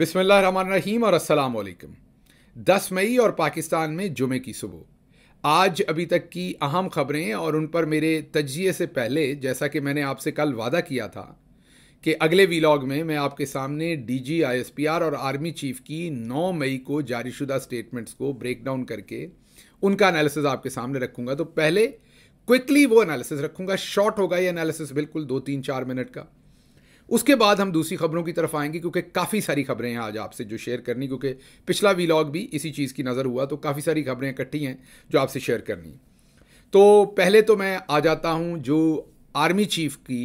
रहीम और वालेकुम दस मई और पाकिस्तान में जुमे की सुबह आज अभी तक की अहम खबरें और उन पर मेरे तजिए से पहले जैसा कि मैंने आपसे कल वादा किया था कि अगले वीलॉग में मैं आपके सामने डीजी आईएसपीआर और आर्मी चीफ की 9 मई को जारीशुदा स्टेटमेंट्स को ब्रेक डाउन करके उनका एनालिसिस आपके सामने रखूंगा तो पहले क्विकली वो एनालिसिस रखूंगा शॉर्ट होगा ये एनालिसिस बिल्कुल दो तीन चार मिनट का उसके बाद हम दूसरी खबरों की तरफ आएंगे क्योंकि काफ़ी सारी खबरें हैं आज आपसे जो शेयर करनी क्योंकि पिछला वीलॉग भी इसी चीज़ की नज़र हुआ तो काफ़ी सारी खबरें इकट्ठी हैं जो आपसे शेयर करनी तो पहले तो मैं आ जाता हूँ जो आर्मी चीफ की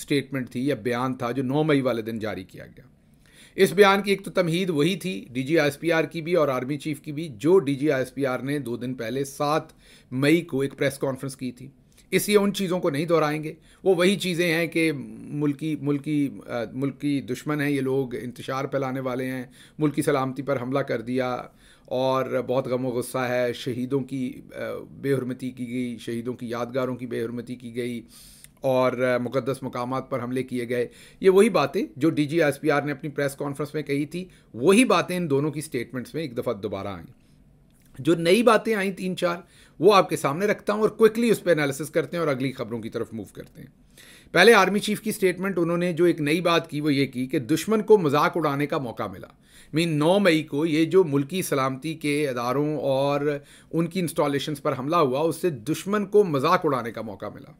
स्टेटमेंट थी या बयान था जो नौ मई वाले दिन जारी किया गया इस बयान की एक तो तमहीद वही थी डीजीआईएसपीआर की भी और आर्मी चीफ की भी जो डीजीआईएसपीआर ने दो दिन पहले सात मई को एक प्रेस कॉन्फ्रेंस की थी इसलिए उन चीज़ों को नहीं दोहराएंगे वो वही चीज़ें हैं कि मुल्की मुल्की मुल्की दुश्मन हैं ये लोग इंतशार फैलाने वाले हैं मुल्की सलामती पर हमला कर दिया और बहुत गम गुस्सा है शहीदों की बेहरमती की गई शहीदों की यादगारों की बेहरमती की गई और मुकदस मकाम पर हमले किए गए ये वही बातें जो D G S P R ने अपनी प्रेस कॉन्फ्रेंस में कही थी वही बातें इन दोनों की स्टेटमेंट्स में एक दफ़ा दोबारा आई जो नई बातें आई तीन चार वो आपके सामने रखता हूँ और क्विकली उस पर एनालिसिस करते हैं और अगली खबरों की तरफ मूव करते हैं पहले आर्मी चीफ की स्टेटमेंट उन्होंने जो एक नई बात की वो ये की कि दुश्मन को मजाक उड़ाने का मौका मिला मीन नौ मई को ये जो मुल्की सलामती के अदारों और उनकी इंस्टॉलेशंस पर हमला हुआ उससे दुश्मन को मजाक उड़ाने का मौका मिला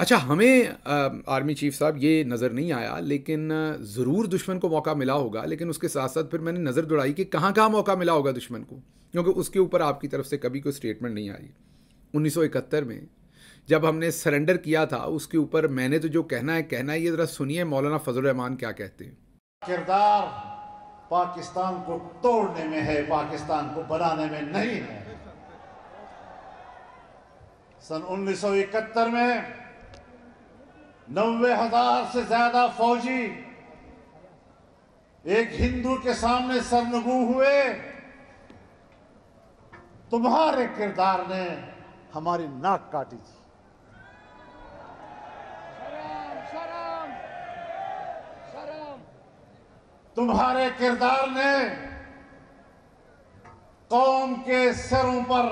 अच्छा हमें आर्मी चीफ साहब ये नज़र नहीं आया लेकिन ज़रूर दुश्मन को मौका मिला होगा लेकिन उसके साथ साथ फिर मैंने नज़र दौड़ाई कि कहाँ कहाँ मौका मिला होगा दुश्मन को क्योंकि उसके ऊपर आपकी तरफ से कभी कोई स्टेटमेंट नहीं आई 1971 में जब हमने सरेंडर किया था उसके ऊपर मैंने तो जो कहना है कहना है ये ज़रा सुनिए मौलाना फजल रहमान क्या कहते हैं किरदार पाकिस्तान को तोड़ने में है पाकिस्तान को बनाने में नहीं है सन 1971 में नब्बे हजार से ज्यादा फौजी एक हिंदू के सामने सरनगू हुए तुम्हारे किरदार ने हमारी नाक काटी थी तुम्हारे किरदार ने कौम के सरों पर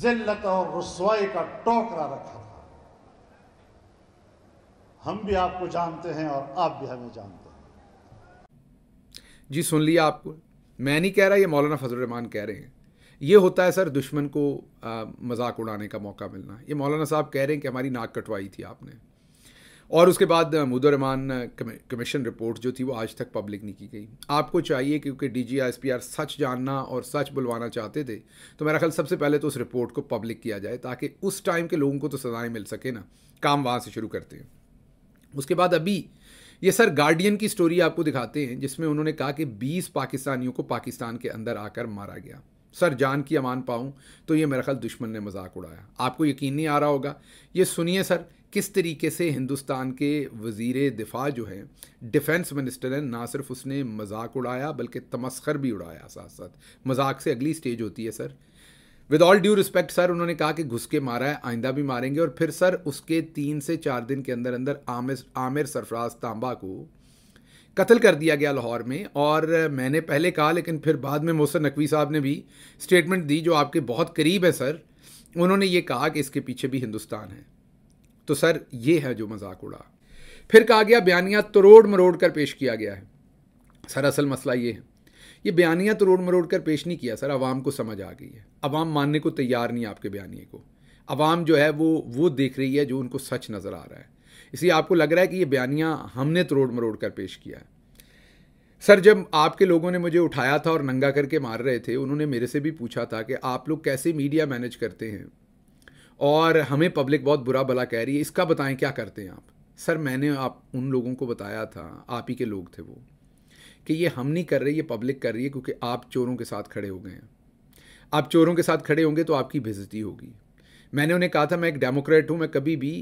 जिल्लत और रसवाई का टोकरा रखा हम भी आपको जानते हैं और आप भी हमें जानते हैं जी सुन लिया आपको मैं नहीं कह रहा ये मौलाना फजल रहमान कह रहे हैं ये होता है सर दुश्मन को मजाक उड़ाने का मौका मिलना ये मौलाना साहब कह रहे हैं कि हमारी नाक कटवाई थी आपने और उसके बाद मुदरमान कमीशन रिपोर्ट जो थी वो आज तक पब्लिक नहीं की गई आपको चाहिए क्योंकि D G S P R सच जानना और सच बुलवाना चाहते थे तो मेरा ख्याल सबसे पहले तो उस रिपोर्ट को पब्लिक किया जाए ताकि उस टाइम के लोगों को तो सजाएं मिल सके ना काम वहाँ से शुरू करते हैं उसके बाद अभी ये सर गार्डियन की स्टोरी आपको दिखाते हैं जिसमें उन्होंने कहा कि 20 पाकिस्तानियों को पाकिस्तान के अंदर आकर मारा गया सर जान की अमान पाऊँ तो ये मेरा ख्याल दुश्मन ने मजाक उड़ाया आपको यकीन नहीं आ रहा होगा ये सुनिए सर किस तरीके से हिंदुस्तान के वज़ी दिफा जो है डिफेंस मिनिस्टर हैं ना सिर्फ उसने मजाक उड़ाया बल्कि तमस्खर भी उड़ाया साथ साथ मजाक से अगली स्टेज होती है sir with all due respect sir उन्होंने कहा कि घुस के मारा है आइंदा भी मारेंगे और फिर सर उसके तीन से चार दिन के अंदर अंदर आमिर आमिर सरफराज तांबा को कत्ल कर दिया गया लाहौर में और मैंने पहले कहा लेकिन फिर बाद में मोहसन नकवी साहब ने भी स्टेटमेंट दी जो आपके बहुत करीब है सर उन्होंने ये कहा कि इसके पीछे भी हिंदुस्तान है तो सर ये है जो मजाक उड़ा फिर कहा गया बयानिया तरोड़ मरोड़ कर पेश किया गया है सर असल मसला ये है ये बयानियाँ तो रोड मरोड़ कर पेश नहीं किया सर आवाम को समझ आ गई है आवाम मानने को तैयार नहीं आपके बयानिए को आवाम जो है वो वो देख रही है जो उनको सच नज़र आ रहा है इसलिए आपको लग रहा है कि ये बयानियाँ हमने तो रोड मरोड़ कर पेश किया है सर जब आपके लोगों ने मुझे उठाया था और नंगा करके मार रहे थे उन्होंने मेरे से भी पूछा था कि आप लोग कैसे मीडिया मैनेज करते हैं और हमें पब्लिक बहुत बुरा भला कह रही है इसका बताएं क्या करते हैं आप सर मैंने आप उन लोगों को बताया था आप ही के लोग थे वो कि ये हम नहीं कर रहे ये पब्लिक कर रही है क्योंकि आप चोरों के साथ खड़े हो गए हैं आप चोरों के साथ खड़े होंगे तो आपकी बेजती होगी मैंने उन्हें कहा था मैं एक डेमोक्रेट हूँ मैं कभी भी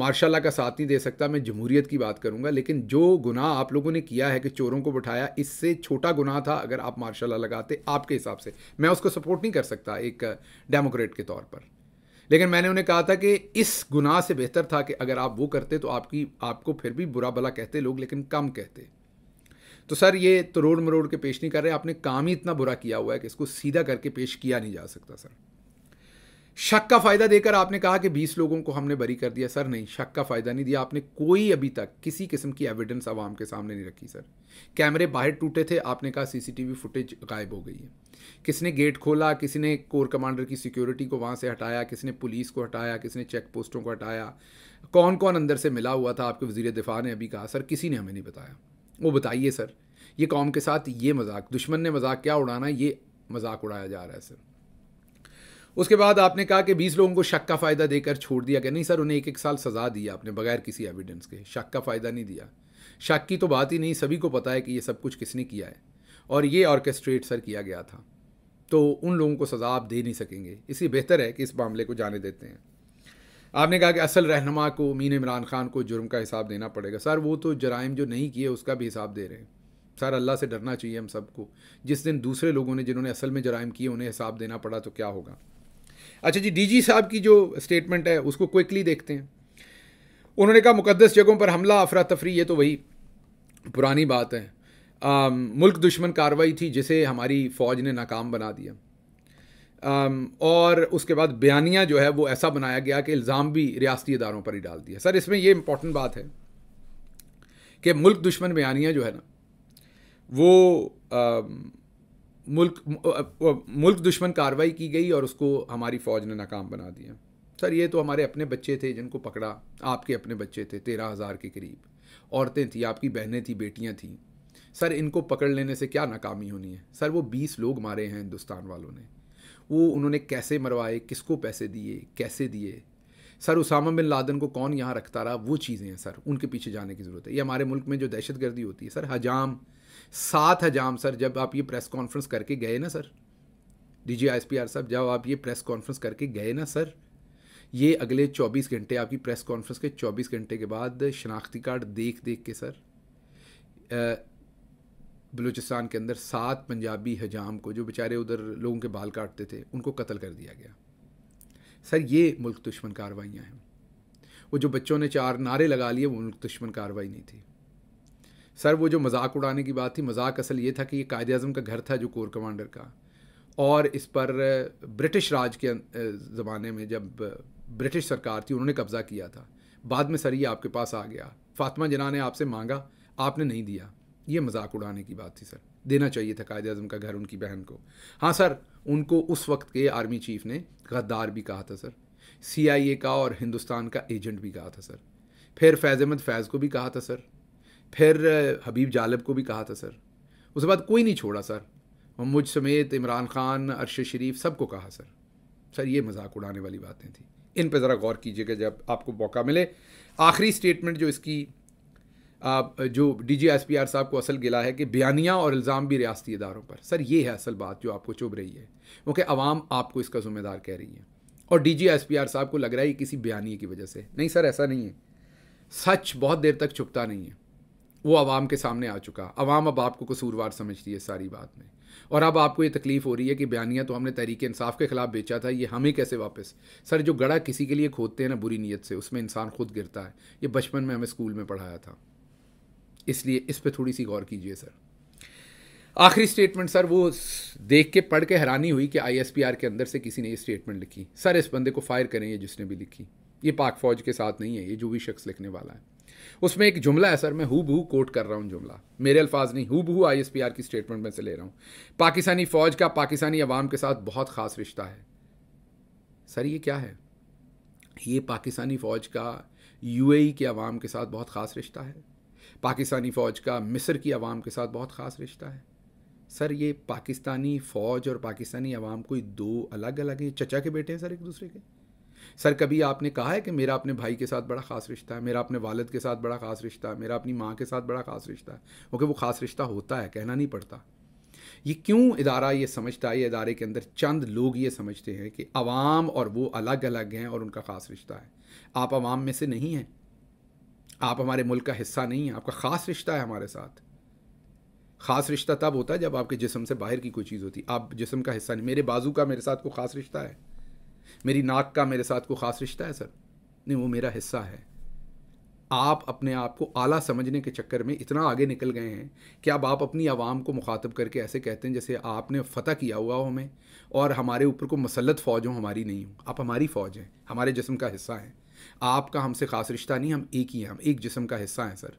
मार्शाला का साथ नहीं दे सकता मैं जमहूरियत की बात करूँगा लेकिन जो गुनाह आप लोगों ने किया है कि चोरों को बैठाया इससे छोटा गुनाह था अगर आप मार्शाला लगाते आपके हिसाब से मैं उसको सपोर्ट नहीं कर सकता एक डेमोक्रेट के तौर पर लेकिन मैंने उन्हें कहा था कि इस गुनाह से बेहतर था कि अगर आप वो करते तो आपकी आपको फिर भी बुरा भला कहते लोग लेकिन कम कहते तो सर ये तरोड़ तो मरोड़ के पेश नहीं कर रहे आपने काम ही इतना बुरा किया हुआ है कि इसको सीधा करके पेश किया नहीं जा सकता सर शक का फ़ायदा देकर आपने कहा कि 20 लोगों को हमने बरी कर दिया सर नहीं शक का फ़ायदा नहीं दिया आपने कोई अभी तक किसी किस्म की एविडेंस आवाम के सामने नहीं रखी सर कैमरे बाहर टूटे थे आपने कहा सीसीटीवी फुटेज गायब हो गई है किसने गेट खोला किसी ने कोर कमांडर की सिक्योरिटी को वहाँ से हटाया किसने पुलिस को हटाया किसने चेक पोस्टों को हटाया कौन कौन अंदर से मिला हुआ था आपके वजीर दिफा ने अभी कहा सर किसी ने हमें नहीं बताया वो बताइए सर ये कौम के साथ ये मजाक दुश्मन ने मजाक क्या उड़ाना ये मजाक उड़ाया जा रहा है सर उसके बाद आपने कहा कि बीस लोगों को शक का फ़ायदा देकर छोड़ दिया गया नहीं सर उन्हें एक एक साल सज़ा दी आपने बगैर किसी एविडेंस के शक का फ़ायदा नहीं दिया शक की तो बात ही नहीं सभी को पता है कि ये सब कुछ किसने किया है और ये ऑर्केस्ट्रेट सर किया गया था तो उन लोगों को सज़ा आप दे नहीं सकेंगे इसलिए बेहतर है कि इस मामले को जाने देते हैं आपने कहा कि असल रहनमा को मीन इमरान खान को जुर्म का हिसाब देना पड़ेगा सर वो तो जराइम जो नहीं किए उसका भी हिसाब दे रहे हैं सर अल्लाह से डरना चाहिए हम सबको जिस दिन दूसरे लोगों ने जिन्होंने असल में जराइम किए उन्हें हिसाब देना पड़ा तो क्या होगा अच्छा जी डीजी साहब की जो स्टेटमेंट है उसको क्विकली देखते हैं उन्होंने कहा मुकदस जगहों पर हमला अफरा तफरी ये तो वही पुरानी बात है आ, मुल्क दुश्मन कार्रवाई थी जिसे हमारी फ़ौज ने नाकाम बना दिया Um, और उसके बाद बयानिया जो है वो ऐसा बनाया गया कि इल्ज़ाम भी रियासती इदारों पर ही डाल दिया सर इसमें ये इम्पोर्टेंट बात है कि मुल्क दुश्मन बयानिया जो है ना वो आ, um, मुल्क मुल्क दुश्मन कार्रवाई की गई और उसको हमारी फ़ौज ने नाकाम बना दिया सर ये तो हमारे अपने बच्चे थे जिनको पकड़ा आपके अपने बच्चे थे तेरह हज़ार के करीब औरतें थी आपकी बहनें थी बेटियां थीं सर इनको पकड़ लेने से क्या नाकामी होनी है सर वो बीस लोग मारे हैं हिंदुस्तान वालों ने वो उन्होंने कैसे मरवाए किसको पैसे दिए कैसे दिए सर उसामा बिन लादन को कौन यहाँ रखता रहा वो चीज़ें हैं सर उनके पीछे जाने की ज़रूरत है ये हमारे मुल्क में जो दहशत होती है सर हजाम सात हजाम सर जब आप ये प्रेस कॉन्फ्रेंस करके गए ना सर डी जी साहब जब आप ये प्रेस कॉन्फ्रेंस करके गए ना सर ये अगले 24 घंटे आपकी प्रेस कॉन्फ्रेंस के 24 घंटे के बाद शनाख्ती कार्ड देख देख के सर आ, बलूचिस्तान के अंदर सात पंजाबी हजाम को जो बेचारे उधर लोगों के बाल काटते थे उनको कत्ल कर दिया गया सर ये मुल्क दुश्मन कार्रवाइयाँ हैं वो जो बच्चों ने चार नारे लगा लिए वो मुल्क दुश्मन कार्रवाई नहीं थी सर वो जो मजाक उड़ाने की बात थी मजाक असल ये था कि ये कायद अजम का घर था जो कोर कमांडर का और इस पर ब्रिटिश राज के ज़माने में जब ब्रिटिश सरकार थी उन्होंने कब्ज़ा किया था बाद में सर ये आपके पास आ गया फातमा जना ने आपसे मांगा आपने नहीं दिया ये मजाक उड़ाने की बात थी सर देना चाहिए था कायद अजम का घर उनकी बहन को हाँ सर उनको उस वक्त के आर्मी चीफ ने गद्दार भी कहा था सर सी का और हिंदुस्तान का एजेंट भी कहा था सर फिर फैज़ अहमद फैज़ को भी कहा था सर फिर हबीब जालब को भी कहा था सर उसके बाद कोई नहीं छोड़ा सर मुझ समेत इमरान खान अरश शरीफ सबको कहा सर सर ये मजाक उड़ाने वाली बातें थी इन पर ज़रा गौर कीजिएगा जब आपको मौका मिले आखिरी स्टेटमेंट जो इसकी जो D G S P R साहब को असल गिला है कि बयानियाँ और इल्ज़ाम भी रियासती इदारों पर सर ये है असल बात जो आपको चुभ रही है क्योंकि आवाम आपको इसका ज़िम्मेदार कह रही है और D G S P R साहब को लग रहा है किसी बयानी की वजह से नहीं सर ऐसा नहीं है सच बहुत देर तक छुपता नहीं है वो आवाम के सामने आ चुका आवाम अब आपको कसूरवार समझती है सारी बात में और अब आपको ये तकलीफ़ हो रही है कि बयानिया तो हमने तहरीक इंसाफ के ख़िलाफ़ बेचा था ये हमें कैसे वापस सर जो गड़ा किसी के लिए खोदते हैं ना बुरी नीयत से उसमें इंसान खुद गिरता है ये बचपन में हमें स्कूल में पढ़ाया था इसलिए इस पर थोड़ी सी गौर कीजिए सर आखिरी स्टेटमेंट सर वो देख के पढ़ के हैरानी हुई कि आई के अंदर से किसी ने ये स्टेटमेंट लिखी सर इस बंदे को फायर करें ये जिसने भी लिखी ये पाक फौज के साथ नहीं है ये जो भी शख्स लिखने वाला है उसमें एक जुमला है सर मैं हु बहू कोट कर रहा हूँ जुमला मेरे अल्फाज नहीं हु बहू आई की स्टेटमेंट में से ले रहा हूँ पाकिस्तानी फ़ौज का पाकिस्तानी अवाम के साथ बहुत ख़ास रिश्ता है सर ये क्या है ये पाकिस्तानी फ़ौज का यूएई e के अवाम के साथ बहुत ख़ास रिश्ता है पाकिस्तानी फ़ौज का मिस्र की आवाम के साथ बहुत ख़ास रिश्ता है सर ये पाकिस्तानी फ़ौज और पाकिस्तानी आवाम कोई दो अलग अलग हैं चचा के बेटे हैं सर एक दूसरे के सर कभी आपने कहा है कि मेरा अपने भाई के साथ बड़ा ख़ास रिश्ता है मेरा अपने वालद के साथ बड़ा ख़ास रिश्ता है मेरा अपनी माँ के साथ बड़ा ख़ास रिश्ता है ओके वो ख़ास रिश्ता होता है कहना नहीं पड़ता ये क्यों इदारा ये समझता है ये इदारे के अंदर चंद लोग ये समझते हैं कि आवाम और वो अलग अलग हैं और उनका ख़ास रिश्ता है आप आवाम में से नहीं हैं आप हमारे मुल्क का हिस्सा नहीं हैं आपका ख़ास रिश्ता है हमारे साथ ख़ास रिश्ता तब होता है जब आपके जिसम से बाहर की कोई चीज़ होती आप जिसम का हिस्सा नहीं मेरे बाजू का मेरे साथ को ख़ास रिश्ता है मेरी नाक का मेरे साथ को ख़ास रिश्ता है सर नहीं वो मेरा हिस्सा है आप अपने आप को आला समझने के चक्कर में इतना आगे निकल गए हैं कि अब आप अपनी आवाम को मुखातब करके ऐसे कहते हैं जैसे आपने फतेह किया हुआ हो हमें और हमारे ऊपर को मसलत फ़ौज हो हमारी नहीं हो आप हमारी फ़ौज हैं हमारे जिसम का हिस्सा हैं आपका हमसे ख़ास रिश्ता नहीं हम एक ही हैं हम एक जिसम का हिस्सा हैं सर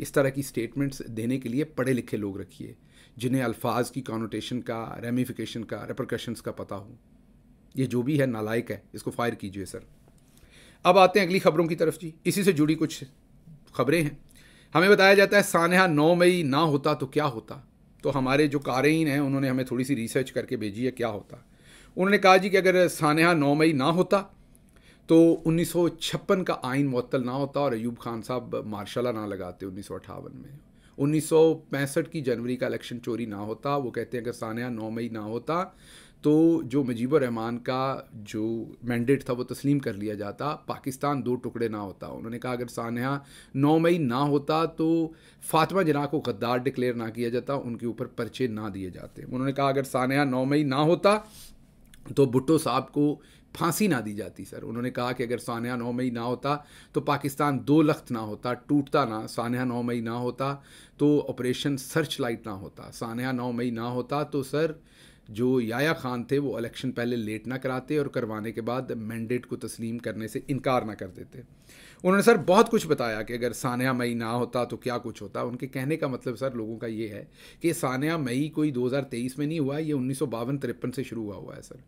इस तरह की स्टेटमेंट्स देने के लिए पढ़े लिखे लोग रखिए जिन्हें अल्फाज की कॉनोटेशन का रेमिफिकेशन का रेप्रकशंस का पता हो ये जो भी है नालायक है इसको फायर कीजिए सर अब आते हैं अगली खबरों की तरफ जी इसी से जुड़ी कुछ खबरें हैं हमें बताया जाता है सानहा नौ मई ना होता तो क्या होता तो हमारे जो कारीन हैं उन्होंने हमें थोड़ी सी रिसर्च करके भेजी है क्या होता उन्होंने कहा जी कि अगर सानहा नौ मई ना होता तो 1956 का आइन मअतल ना होता और अयूब खान साहब मार्शाला ना लगाते उन्नीस में उन्नीस की जनवरी का इलेक्शन चोरी ना होता वो कहते हैं कि सानिया नौ मई ना होता तो जो मजीबर रहमान का जो मैंडेट था वो तस्लीम कर लिया जाता पाकिस्तान दो टुकड़े ना होता उन्होंने कहा अगर सानहा नौ मई ना होता तो फातिमा जना को गद्दार डिक्लेयर ना किया जाता उनके ऊपर पर्चे ना दिए जाते उन्होंने कहा अगर सानहा नौ मई ना होता तो भुट्टो साहब को फांसी ना दी जाती सर उन्होंने कहा कि अगर सान्हा नौ मई ना होता तो पाकिस्तान दो लख्त ना होता टूटता ना सानिया नौ मई ना होता तो ऑपरेशन सर्च लाइट ना होता सानिया नौ मई ना होता तो सर जो याया खान थे वो इलेक्शन पहले लेट ना कराते और करवाने के बाद मैंडेट को तस्लीम करने से इनकार ना कर देते उन्होंने सर बहुत कुछ बताया कि अगर सानिया मई ना होता तो क्या कुछ होता उनके कहने का मतलब सर लोगों का ये है कि सानिया मई कोई 2023 में नहीं हुआ ये उन्नीस सौ बावन तिरपन से शुरू हुआ हुआ है सर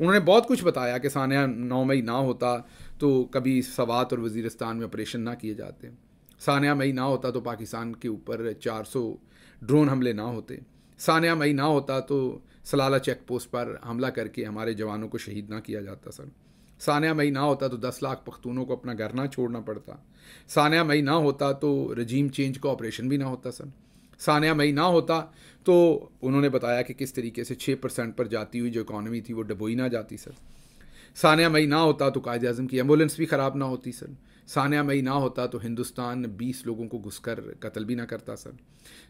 उन्होंने बहुत कुछ बताया कि सानिया नौ मई ना होता तो कभी सवात और वजीरस्तान में ऑपरेशन ना किए जाते सानिया मई ना होता तो पाकिस्तान के ऊपर 400 ड्रोन हमले ना होते सानिया मई ना होता तो सलाला चेक पोस्ट पर हमला करके हमारे जवानों को शहीद ना किया जाता सर सानिया मई ना होता तो दस लाख पख्तूनों को अपना घर ना छोड़ना पड़ता सान्या मई ना होता तो रजीम चेंज का ऑपरेशन भी ना होता सर सानिया मई ना होता तो उन्होंने बताया कि किस तरीके से छः परसेंट पर जाती हुई जो इकानमी थी वो डबोई ना जाती सर सानिया मई ना होता तो कायद अजम की एम्बुलेंस भी ख़राब ना होती सर सानिया मई ना होता तो हिंदुस्तान 20 लोगों को घुसकर कत्ल भी ना करता सर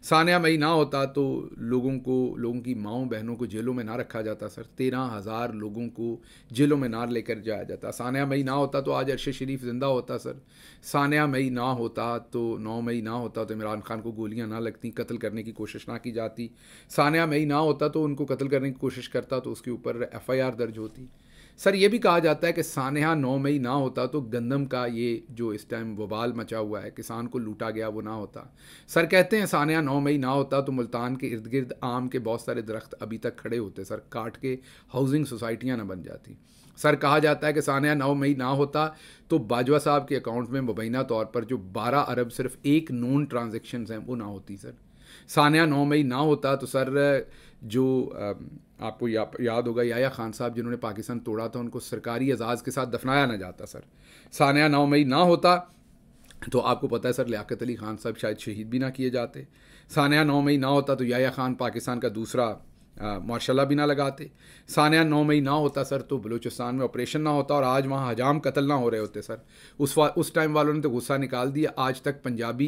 सानिया मई ना होता तो लोगों को लोगों की माओ बहनों को जेलों में ना रखा जाता सर तेरह हज़ार लोगों को जेलों में ना लेकर जाया जाता सानिया मई ना होता तो आज अरशद शरीफ ज़िंदा होता सर सानिया मई ना होता तो नौ मई ना होता तो इमरान खान को गोलियाँ ना लगती कत्ल करने की कोशिश ना की जाती सानिया मई ना होता तो उनको कत्ल करने की कोशिश करता तो उसके ऊपर एफ़ दर्ज होती सर ये भी कहा जाता है कि सानहा नौ मई ना होता तो गंदम का ये जो इस टाइम वबाल मचा हुआ है किसान को लूटा गया वो ना होता सर कहते हैं सानहा नौ मई ना होता तो मुल्तान के इर्द गिर्द आम के बहुत सारे दरख्त अभी तक खड़े होते सर काट के हाउसिंग सोसाइटियाँ ना बन जाती सर कहा जाता है कि सानहा नौ मई ना होता तो बाजवा साहब के अकाउंट में मुबैना तौर पर जो बारह अरब सिर्फ एक नॉन ट्रांजेक्शन हैं वो ना होती सर सानहा नौ मई ना होता तो सर जो आपको या, याद होगा याया खान साहब जिन्होंने पाकिस्तान तोड़ा था उनको सरकारी एजाज़ के साथ दफनाया ना जाता सर सानिया नौ मई ना होता तो आपको पता है सर लियाकत अली खान साहब शायद शहीद भी ना किए जाते सानिया नौ मई ना होता तो याया खान पाकिस्तान का दूसरा माशाला भी ना लगाते सानिया नौ मई ना होता सर तो बलूचिस्तान में ऑपरेशन ना होता और आज वहाँ हजाम कत्ल ना हो रहे होते सर उस उस टाइम वालों ने तो गुस्सा निकाल दिया आज तक पंजाबी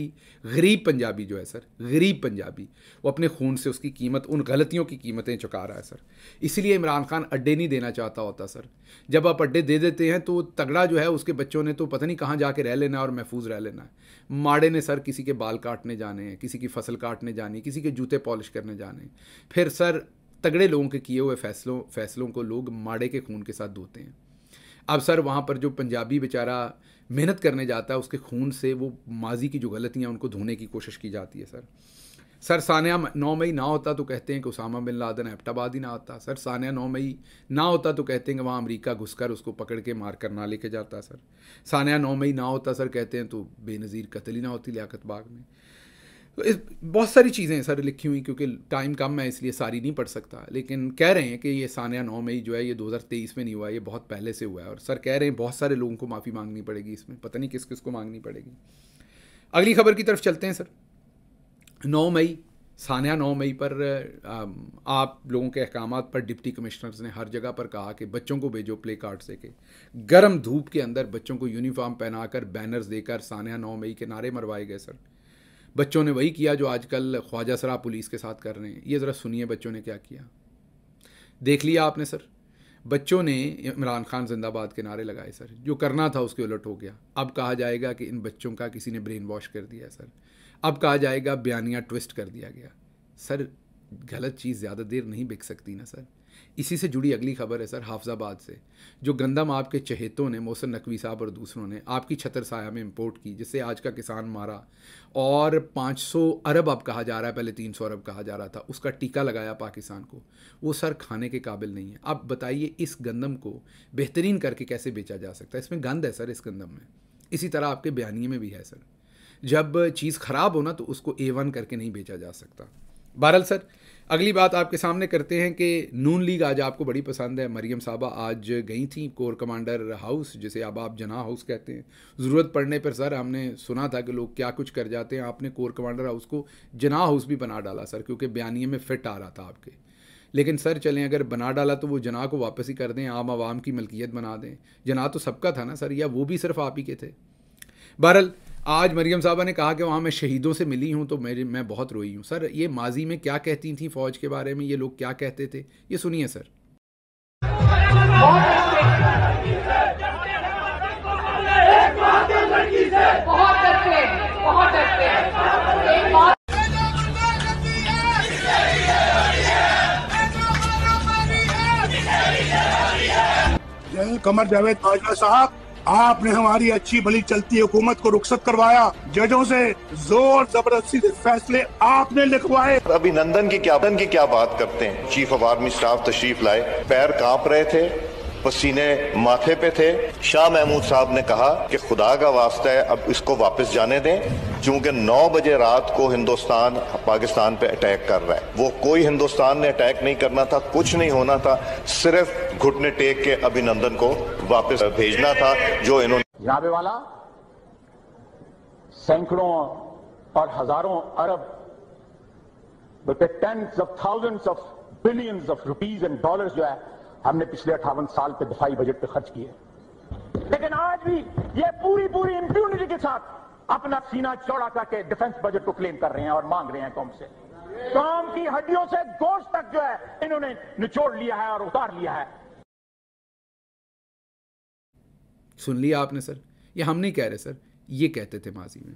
गरीब पंजाबी जो है सर गरीब पंजाबी वो अपने खून से उसकी कीमत उन गलतियों की कीमतें चुका रहा है सर इसलिए इमरान खान अड्डे नहीं देना चाहता होता सर जब आप अड्डे दे देते हैं तो तगड़ा जो है उसके बच्चों ने तो पता नहीं कहाँ जाके रह लेना और महफूज रह लेना है माड़े ने सर किसी के बाल काटने जाने हैं किसी की फसल काटने जानी किसी के जूते पॉलिश करने जाने फिर सर तगड़े लोगों के किए हुए फैसलों फैसलों को लोग माड़े के खून के साथ धोते हैं अब सर वहाँ पर जो पंजाबी बेचारा मेहनत करने जाता है उसके खून से वो माजी की जो गलतियाँ उनको धोने की कोशिश की जाती है सर सर सानिया नौ मई ना होता तो कहते हैं कि उसामा बिन लादन एबटाबाद ही ना आता सर सानिया नौ मई ना होता तो कहते हैं कि वहाँ घुस घुसकर उसको पकड़ के मार कर ना लेके जाता सर सानिया नौ मई ना होता सर कहते हैं तो बेनज़ीर कतली ना होती लियाकत बाग में बहुत सारी चीज़ें सर लिखी हुई क्योंकि टाइम कम है इसलिए सारी नहीं पढ़ सकता लेकिन कह रहे हैं कि ये सानिया नौ मई जो है ये 2023 में नहीं हुआ ये बहुत पहले से हुआ है और सर कह रहे हैं बहुत सारे लोगों को माफ़ी मांगनी पड़ेगी इसमें पता नहीं किस किस को मांगनी पड़ेगी अगली खबर की तरफ चलते हैं सर नौ मई सानिया नौ मई पर आप लोगों के अहकाम पर डिप्टी कमिश्नर्स ने हर जगह पर कहा कि बच्चों को भेजो प्ले कार्ड से के गर्म धूप के अंदर बच्चों को यूनिफॉर्म पहनाकर बैनर्स देकर सानिया नौ मई के नारे मरवाए गए सर बच्चों ने वही किया जो आजकल ख्वाजा सरा पुलिस के साथ कर रहे हैं ये ज़रा सुनिए बच्चों ने क्या किया देख लिया आपने सर बच्चों ने इमरान खान जिंदाबाद के नारे लगाए सर जो करना था उसके उलट हो गया अब कहा जाएगा कि इन बच्चों का किसी ने ब्रेन वॉश कर दिया सर अब कहा जाएगा बयानिया ट्विस्ट कर दिया गया सर गलत चीज़ ज़्यादा देर नहीं बिक सकती ना सर इसी से जुड़ी अगली खबर है सर हाफजाबाद से जो गंदम आपके चहेतों ने मोहसन नकवी साहब और दूसरों ने आपकी छतर साया में इंपोर्ट की जिससे आज का किसान मारा और 500 अरब अब कहा जा रहा है पहले 300 अरब कहा जा रहा था उसका टीका लगाया पाकिस्तान को वो सर खाने के काबिल नहीं है आप बताइए इस गंदम को बेहतरीन करके कैसे बेचा जा सकता है इसमें गंद है सर इस गंदम में इसी तरह आपके बयानी में भी है सर जब चीज़ ख़राब हो ना तो उसको ए वन करके नहीं बेचा जा सकता बहरल सर अगली बात आपके सामने करते हैं कि नून लीग आज आपको बड़ी पसंद है मरीम साहबा आज गई थी कोर कमांडर हाउस जिसे अब आप जना हाउस कहते हैं ज़रूरत पड़ने पर सर हमने सुना था कि लोग क्या कुछ कर जाते हैं आपने कोर कमांडर हाउस को जना हाउस भी बना डाला सर क्योंकि बयानी में फिट आ रहा था आपके लेकिन सर चलें अगर बना डाला तो वो जना को वापस ही कर दें आम आवाम की मलकियत बना दें जना तो सबका था ना सर या वो भी सिर्फ आप ही के थे बहरल आज मरियम साहबा ने कहा कि वहाँ मैं शहीदों से मिली हूँ तो मेरे मैं बहुत रोई हूँ सर ये माजी में क्या कहती थी फ़ौज के बारे में ये लोग क्या कहते थे ये सुनिए सर कमर जावेद बाजवा साहब आपने हमारी अच्छी भली चलती हुकूमत को रुखसत करवाया जजों से जोर जबरदस्ती से फैसले आपने लिखवाए अभिनंदन की क्या की क्या बात करते हैं चीफ ऑफ आर्मी स्टाफ तशरीफ लाए पैर कांप रहे थे पसीने माथे पे थे शाह महमूद साहब ने कहा कि खुदा का वास्ता है अब इसको वापस जाने दें चूंकि 9 बजे रात को हिंदुस्तान पाकिस्तान पे अटैक कर रहा है वो कोई हिंदुस्तान ने अटैक नहीं करना था कुछ नहीं होना था सिर्फ घुटने टेक के अभिनंदन को वापस भेजना था जो इन्होंने जनाबे वाला सैकड़ों और हजारों अरब बल्कि tens of thousands of billions of rupees and dollar जो है हमने पिछले अट्ठावन साल पे दफाई बजट पे खर्च किए लेकिन आज भी ये पूरी पूरी इंप्यूनिटी के साथ अपना सीना चौड़ा करके डिफेंस बजट को क्लेम कर रहे हैं और मांग रहे हैं कौम से कौम की हड्डियों से गोश्त तक जो है इन्होंने निचोड़ लिया है और उतार लिया है सुन लिया आपने सर ये हम नहीं कह रहे सर ये कहते थे माजी में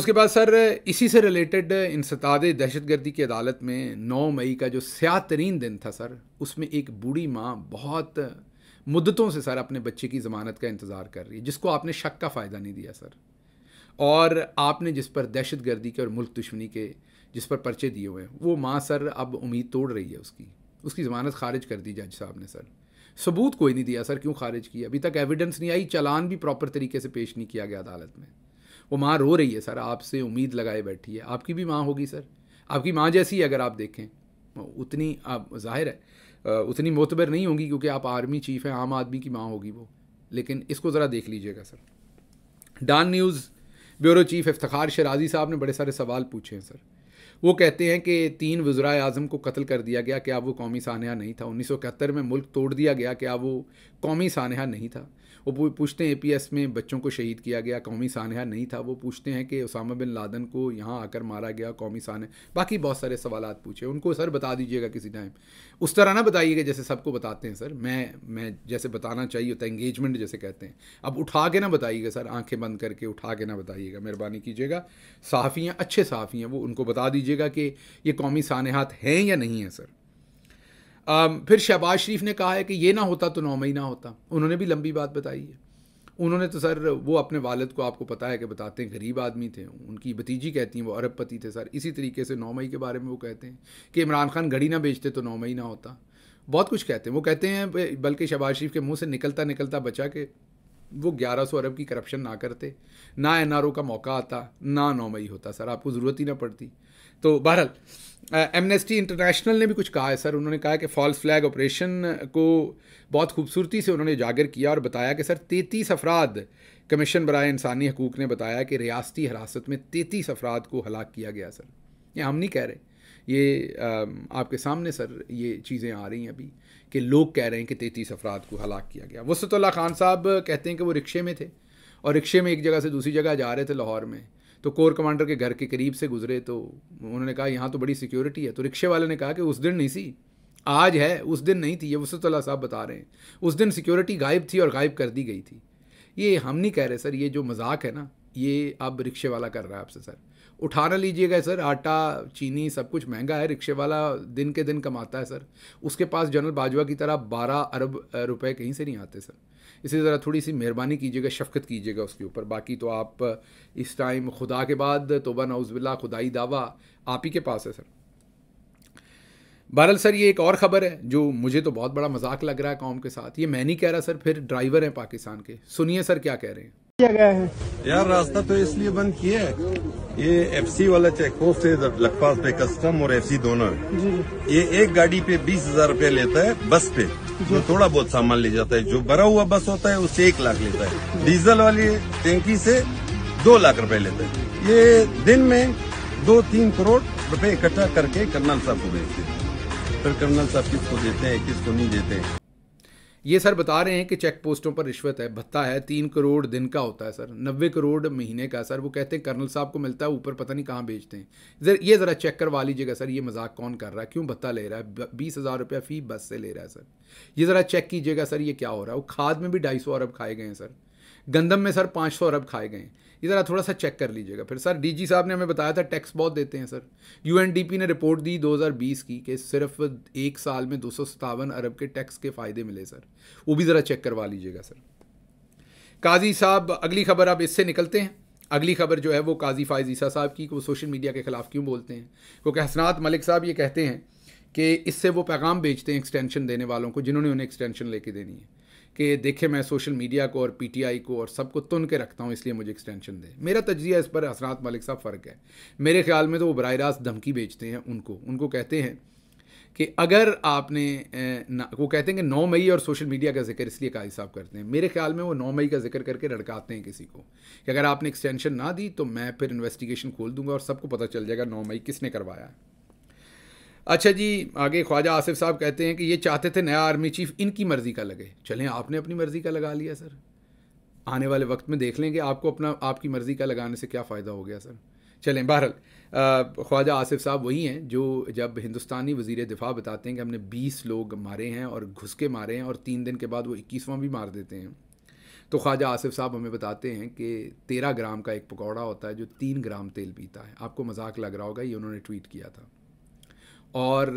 उसके बाद सर इसी से रिलेटेड इंसदाद दहशत गर्दी की अदालत में नौ मई का जो स्याह तरीन दिन था सर उसमें एक बूढ़ी माँ बहुत मुद्दतों से सर अपने बच्चे की ज़मानत का इंतज़ार कर रही है जिसको आपने शक का फ़ायदा नहीं दिया सर और आपने जिस पर दहशत गर्दी के और मुल्क दुश्मनी के जिस पर पर्चे दिए हुए हैं वो माँ सर अब उम्मीद तोड़ रही है उसकी उसकी ज़मानत खारिज कर दी जज साहब ने सर सबूत कोई नहीं दिया सर क्यों खारिज किया अभी तक एविडेंस नहीं आई चालान भी प्रॉपर तरीके से पेश नहीं किया गया अदालत में वो माँ रो रही है सर आपसे उम्मीद लगाए बैठी है आपकी भी माँ होगी सर आपकी माँ जैसी अगर आप देखें उतनी आप जाहिर है उतनी मोतबर नहीं होगी क्योंकि आप आर्मी चीफ हैं आम आदमी की माँ होगी वो लेकिन इसको ज़रा देख लीजिएगा sir Dawn news bureau chief इफ्तार शराजी साहब ने बड़े सारे सवाल पूछे हैं सर वो कहते हैं कि तीन वज्रा अजम को कत्ल कर दिया गया क्या वो कौमी सानहा नहीं था उन्नीस में मुल्क तोड़ दिया गया क्या वो कौमी सानहा नहीं था वो पूछते हैं ए में बच्चों को शहीद किया गया कौमी सानहा नहीं था वो पूछते हैं कि उसामा बिन लादन को यहाँ आकर मारा गया कौमी सानह बाकी बहुत सारे सवाल पूछे उनको सर बता दीजिएगा किसी टाइम उस तरह ना बताइएगा जैसे सबको बताते हैं सर मैं मैं जैसे बताना चाहिए होता है इंगेजमेंट जैसे कहते हैं अब उठा के ना बताइएगा सर आंखें बंद करके उठा के ना बताइएगा मेहरबानी कीजिएगा सहाफ़ियाँ अच्छे सहाफ़ियाँ वो उनको बता दीजिएगा कि ये कौमी सानहात हैं या नहीं है सर Um, फिर शहबाज शरीफ ने कहा है कि ये ना होता तो नौ महीना होता उन्होंने भी लंबी बात बताई है उन्होंने तो सर वो अपने वालद को आपको पता है कि बताते हैं गरीब आदमी थे उनकी भतीजी कहती हैं वो अरबपति थे सर इसी तरीके से नौ मई के बारे में वो कहते हैं कि इमरान खान घड़ी ना बेचते तो नौ मई ना होता बहुत कुछ कहते हैं वो कहते हैं बल्कि शहबाज शरीफ के मुंह से निकलता निकलता बचा के वो ग्यारह सौ अरब की करप्शन ना करते ना एन आर ओ का मौका आता ना नौ मई होता सर आपको ज़रूरत ही ना पड़ती तो बहरहाल एमनेस्टी इंटरनेशनल ने भी कुछ कहा है सर उन्होंने कहा कि फॉल्स फ्लैग ऑपरेशन को बहुत खूबसूरती से उन्होंने उजागर किया और बताया कि सर तैतीस अफराद कमीशन बरए इंसानी हकूक़ ने बताया कि रियासती हिरासत में तैंतीस अफराद को हलाक किया गया सर ये हम नहीं कह रहे ये आपके सामने सर ये चीज़ें आ रही हैं अभी कि लोग कह रहे हैं कि तैंतीस अफराद को हलाक किया गया वसतुल्ला खान साहब कहते हैं कि वो रिक्शे में थे और रिक्शे में एक जगह से दूसरी जगह जा रहे थे लाहौर में तो कोर कमांडर के घर के करीब से गुजरे तो उन्होंने कहा यहाँ तो बड़ी सिक्योरिटी है तो रिक्शे वाले ने कहा कि उस दिन नहीं सी आज है उस दिन नहीं थी ये वसतुल्ला साहब बता रहे हैं उस दिन सिक्योरिटी गायब थी और गायब कर दी गई थी ये हम नहीं कह रहे सर ये जो मजाक है ना ये अब रिक्शे वाला कर रहा है आपसे सर उठाना लीजिएगा सर आटा चीनी सब कुछ महंगा है रिक्शे वाला दिन के दिन कमाता है सर उसके पास जनरल बाजवा की तरह बारह अरब रुपए कहीं से नहीं आते सर इसी तरह थोड़ी सी मेहरबानी कीजिएगा शफकत कीजिएगा उसके ऊपर बाकी तो आप इस टाइम खुदा के बाद तोबा नाउजबिल्ला खुदाई दावा आप ही के पास है सर बहरल सर ये एक और ख़बर है जो मुझे तो बहुत बड़ा मजाक लग रहा है कौम के साथ ये मैं नहीं कह रहा सर फिर ड्राइवर हैं पाकिस्तान के सुनिए सर क्या कह रहे हैं किया गया है यार रास्ता तो इसलिए बंद किया है ये एफसी वाला चेक पोस्ट है लखपास पे कस्टम और एफसी दोनों है ये एक गाड़ी पे बीस हजार रूपए लेता है बस पे जो थोड़ा बहुत सामान ले जाता है जो भरा हुआ बस होता है उससे एक लाख लेता है डीजल वाली टैंकी से दो लाख रुपए लेता है ये दिन में दो तीन करोड़ रुपए इकट्ठा करके कर्नल साहब को भेजते हैं फिर कर्नल साहब किसको देते हैं किसको नहीं देते हैं ये सर बता रहे हैं कि चेक पोस्टों पर रिश्वत है भत्ता है तीन करोड़ दिन का होता है सर नब्बे करोड़ महीने का सर वो कहते हैं कर्नल साहब को मिलता है ऊपर पता नहीं कहाँ भेजते हैं जर ये ज़रा चेक करवा लीजिएगा सर ये मजाक कौन कर रहा है क्यों भत्ता ले रहा है बीस हज़ार रुपया फ़ी बस से ले रहा है सर ये ज़रा चेक कीजिएगा सर ये क्या हो रहा है वो खाद में भी ढाई सौ अरब खाए गए हैं सर गंदम में सर पाँच सौ अरब खाए गए हैं ये ज़रा थोड़ा सा चेक कर लीजिएगा फिर सर डीजी साहब ने हमें बताया था टैक्स बहुत देते हैं सर यूएनडीपी ने रिपोर्ट दी 2020 की कि सिर्फ एक साल में दो अरब के टैक्स के फ़ायदे मिले सर वो भी ज़रा चेक करवा लीजिएगा सर काजी साहब अगली खबर अब इससे निकलते हैं अगली खबर जो है वो काजी फायज ईसा साहब की वो सोशल मीडिया के ख़िलाफ़ क्यों बोलते हैं क्योंकि हसनात मलिक साहब ये कहते हैं कि इससे वो पैगाम भेजते हैं एक्सटेंशन देने वालों को जिन्होंने उन्हें एक्सटेंशन लेके देनी है कि देखे मैं सोशल मीडिया को और पीटीआई को और सबको तुन के रखता हूँ इसलिए मुझे एक्सटेंशन दे मेरा तजिया इस पर हसरात मालिक साहब फ़र्क है मेरे ख्याल में तो वो बर रास्त धमकी बेचते हैं उनको उनको कहते हैं कि अगर आपने वो कहते हैं कि नौ मई और सोशल मीडिया का जिक्र इसलिए काजी साहब करते हैं मेरे ख्याल में वो नौ मई का जिक्र करके लड़काते हैं किसी को कि अगर आपने एक्सटेंशन ना दी तो मैं फिर इन्वेस्टिगेशन खोल दूंगा और सबको पता चल जाएगा नौ मई किसने करवाया है अच्छा जी आगे ख्वाजा आसिफ साहब कहते हैं कि ये चाहते थे नया आर्मी चीफ इनकी मर्ज़ी का लगे चलें आपने अपनी मर्ज़ी का लगा लिया सर आने वाले वक्त में देख लेंगे आपको अपना आपकी मर्ज़ी का लगाने से क्या फ़ायदा हो गया सर चलें बहरहाल ख्वाजा आसिफ साहब वही हैं जो जब हिंदुस्तानी वजीर दिफा बताते हैं कि हमने बीस लोग मारे हैं और घुस के मारे हैं और तीन दिन के बाद वो इक्कीसवां भी मार देते हैं तो ख्वाजा आसिफ साहब हमें बताते हैं कि तेरह ग्राम का एक पकौड़ा होता है जो तीन ग्राम तेल पीता है आपको मजाक लग रहा होगा ये उन्होंने ट्वीट किया था और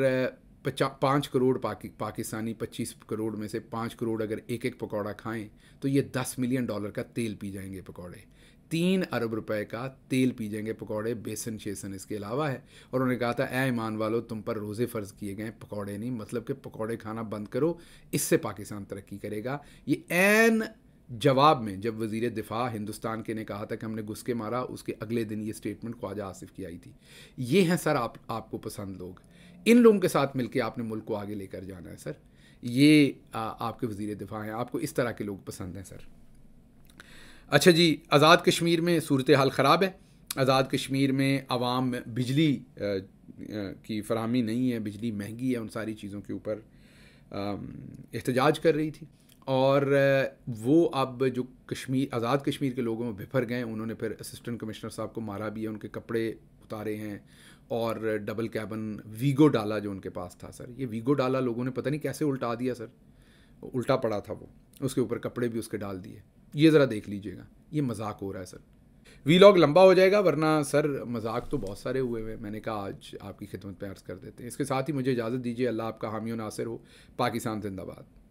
पचा पाँच करोड़ पाकि, पाकिस्तानी पच्चीस करोड़ में से पाँच करोड़ अगर एक एक पकौड़ा खाएं तो ये दस मिलियन डॉलर का तेल पी जाएंगे पकौड़े तीन अरब रुपए का तेल पी जाएंगे पकौड़े बेसन शेसन इसके अलावा है और उन्होंने कहा था ए ईमान वालों तुम पर रोज़े फ़र्ज़ किए गए पकौड़े नहीं मतलब कि पकौड़े खाना बंद करो इससे पाकिस्तान तरक्की करेगा ये एन जवाब में जब वजीर दिफा हिंदुस्तान के ने कहा था कि हमने घुस के मारा उसके अगले दिन ये स्टेटमेंट ख्वाजा आसिफ की आई थी ये हैं सर आप आपको पसंद लोग इन लोगों के साथ मिलकर आपने मुल्क को आगे लेकर जाना है सर ये आ, आपके वजीर दिफा हैं आपको इस तरह के लोग पसंद हैं सर अच्छा जी आज़ाद कश्मीर में सूरत हाल ख़राब है आज़ाद कश्मीर में आवाम बिजली आ, आ, की फरहमी नहीं है बिजली महंगी है उन सारी चीज़ों के ऊपर एहतजाज कर रही थी और वो अब जो कश्मीर आज़ाद कश्मीर के लोगों में बिफर गए उन्होंने फिर असिस्टेंट कमिश्नर साहब को मारा भी है उनके कपड़े उतारे हैं और डबल कैबन वीगो डाला जो उनके पास था सर ये वीगो डाला लोगों ने पता नहीं कैसे उल्टा दिया सर उल्टा पड़ा था वो उसके ऊपर कपड़े भी उसके डाल दिए ये ज़रा देख लीजिएगा ये मजाक हो रहा है सर वी लॉग लंबा हो जाएगा वरना सर मजाक तो बहुत सारे हुए हुए मैंने कहा आज आपकी खिदमत पे अर्ज कर देते हैं इसके साथ ही मुझे इजाज़त दीजिए अल्लाह आपका हामियों नासिर हो पाकिस्तान जिंदाबाद